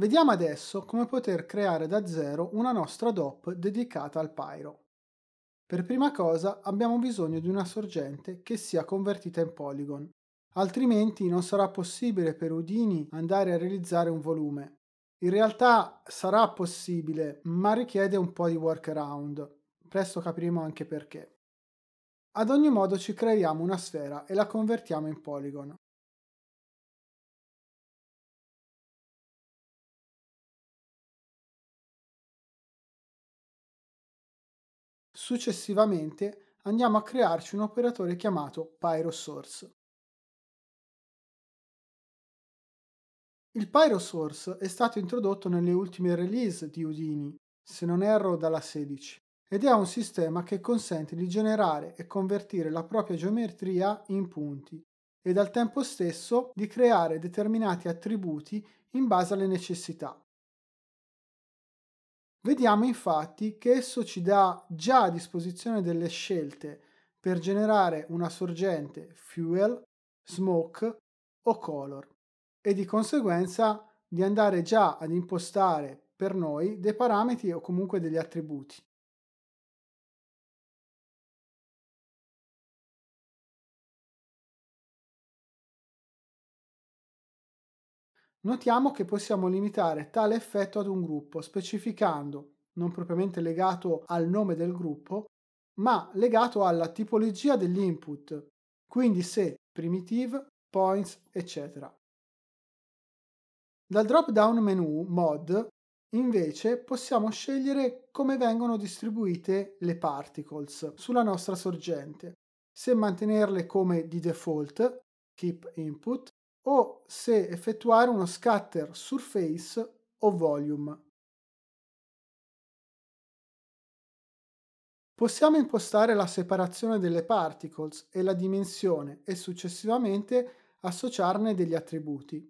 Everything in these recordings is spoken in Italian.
Vediamo adesso come poter creare da zero una nostra DOP dedicata al Pyro. Per prima cosa abbiamo bisogno di una sorgente che sia convertita in polygon, altrimenti non sarà possibile per Udini andare a realizzare un volume. In realtà sarà possibile, ma richiede un po' di workaround. Presto capiremo anche perché. Ad ogni modo ci creiamo una sfera e la convertiamo in polygon. Successivamente andiamo a crearci un operatore chiamato PyroSource. Il PyroSource è stato introdotto nelle ultime release di Udini, se non erro dalla 16, ed è un sistema che consente di generare e convertire la propria geometria in punti ed al tempo stesso di creare determinati attributi in base alle necessità. Vediamo infatti che esso ci dà già a disposizione delle scelte per generare una sorgente fuel, smoke o color e di conseguenza di andare già ad impostare per noi dei parametri o comunque degli attributi. Notiamo che possiamo limitare tale effetto ad un gruppo specificando, non propriamente legato al nome del gruppo, ma legato alla tipologia dell'input, quindi se, primitive, points, eccetera. Dal drop-down menu Mod, invece, possiamo scegliere come vengono distribuite le particles sulla nostra sorgente, se mantenerle come di default, Keep Input, o se effettuare uno scatter surface o volume. Possiamo impostare la separazione delle particles e la dimensione e successivamente associarne degli attributi.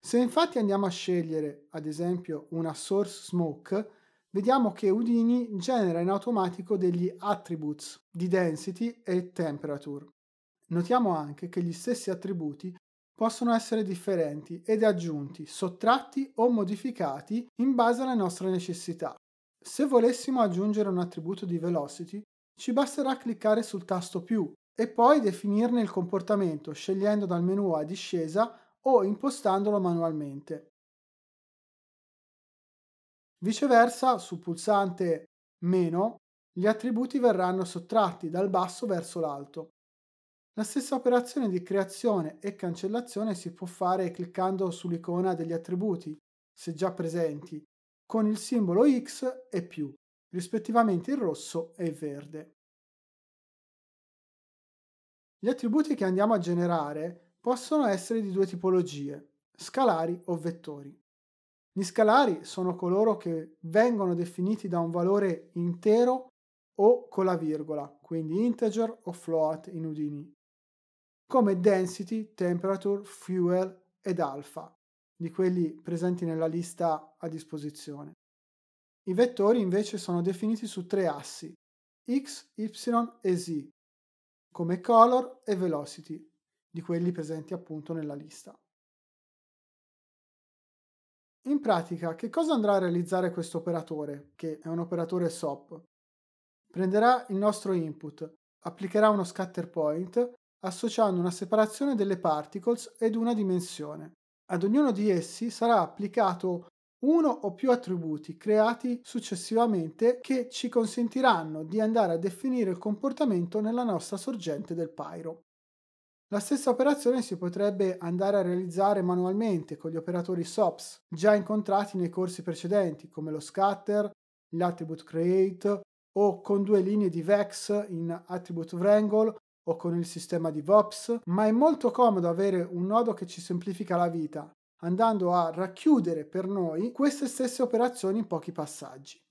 Se infatti andiamo a scegliere, ad esempio, una source smoke, vediamo che Houdini genera in automatico degli attributes di density e temperature. Notiamo anche che gli stessi attributi possono essere differenti ed aggiunti, sottratti o modificati in base alle nostre necessità. Se volessimo aggiungere un attributo di velocity, ci basterà cliccare sul tasto più e poi definirne il comportamento scegliendo dal menu a discesa o impostandolo manualmente. Viceversa, sul pulsante meno, gli attributi verranno sottratti dal basso verso l'alto. La stessa operazione di creazione e cancellazione si può fare cliccando sull'icona degli attributi, se già presenti, con il simbolo X e più, rispettivamente il rosso e il verde. Gli attributi che andiamo a generare possono essere di due tipologie, scalari o vettori. Gli scalari sono coloro che vengono definiti da un valore intero o con la virgola, quindi integer o float in Udini, come density, temperature, fuel ed alpha, di quelli presenti nella lista a disposizione. I vettori invece sono definiti su tre assi, x, y e z, come color e velocity, di quelli presenti appunto nella lista. In pratica, che cosa andrà a realizzare questo operatore, che è un operatore SOP? Prenderà il nostro input, applicherà uno scatter point, associando una separazione delle particles ed una dimensione. Ad ognuno di essi sarà applicato uno o più attributi creati successivamente che ci consentiranno di andare a definire il comportamento nella nostra sorgente del Pyro. La stessa operazione si potrebbe andare a realizzare manualmente con gli operatori SOPS già incontrati nei corsi precedenti, come lo scatter, l'attribute create o con due linee di vex in attribute wrangle o con il sistema di VOPS, ma è molto comodo avere un nodo che ci semplifica la vita, andando a racchiudere per noi queste stesse operazioni in pochi passaggi.